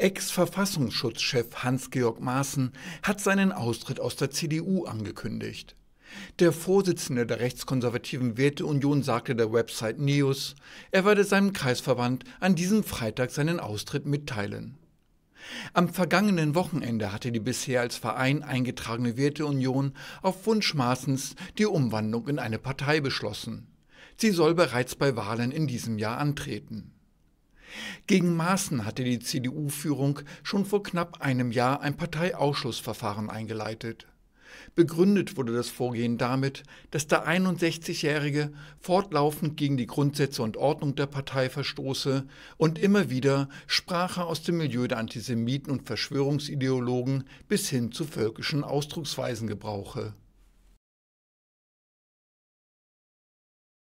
Ex-Verfassungsschutzchef Hans-Georg Maaßen hat seinen Austritt aus der CDU angekündigt. Der Vorsitzende der rechtskonservativen Werteunion sagte der Website News, er werde seinem Kreisverband an diesem Freitag seinen Austritt mitteilen. Am vergangenen Wochenende hatte die bisher als Verein eingetragene Werteunion auf Wunsch Maaßens die Umwandlung in eine Partei beschlossen. Sie soll bereits bei Wahlen in diesem Jahr antreten. Gegen Maaßen hatte die CDU-Führung schon vor knapp einem Jahr ein Parteiausschussverfahren eingeleitet. Begründet wurde das Vorgehen damit, dass der 61-Jährige fortlaufend gegen die Grundsätze und Ordnung der Partei verstoße und immer wieder Sprache aus dem Milieu der Antisemiten und Verschwörungsideologen bis hin zu völkischen Ausdrucksweisen gebrauche.